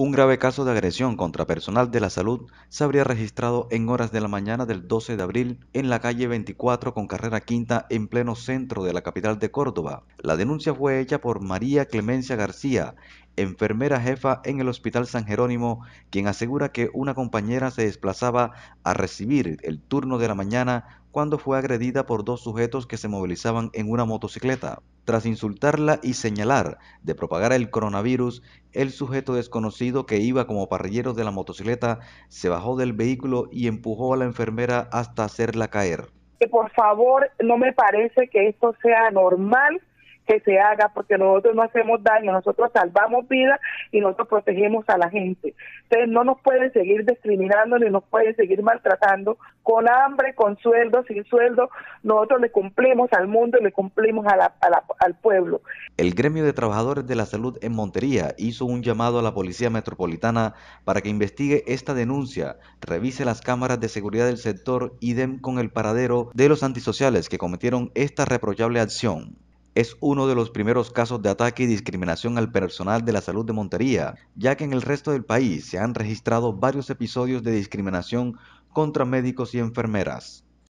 Un grave caso de agresión contra personal de la salud se habría registrado en horas de la mañana del 12 de abril en la calle 24 con carrera quinta en pleno centro de la capital de Córdoba. La denuncia fue hecha por María Clemencia García, enfermera jefa en el Hospital San Jerónimo, quien asegura que una compañera se desplazaba a recibir el turno de la mañana cuando fue agredida por dos sujetos que se movilizaban en una motocicleta. Tras insultarla y señalar de propagar el coronavirus, el sujeto desconocido que iba como parrillero de la motocicleta se bajó del vehículo y empujó a la enfermera hasta hacerla caer. Por favor, no me parece que esto sea normal que se haga, porque nosotros no hacemos daño, nosotros salvamos vidas y nosotros protegemos a la gente. Ustedes no nos pueden seguir discriminando ni nos pueden seguir maltratando con hambre, con sueldo, sin sueldo. Nosotros le cumplimos al mundo y le cumplimos a al pueblo. El gremio de trabajadores de la salud en Montería hizo un llamado a la Policía Metropolitana para que investigue esta denuncia, revise las cámaras de seguridad del sector y den con el paradero de los antisociales que cometieron esta reprochable acción es uno de los primeros casos de ataque y discriminación al personal de la salud de Montería, ya que en el resto del país se han registrado varios episodios de discriminación contra médicos y enfermeras.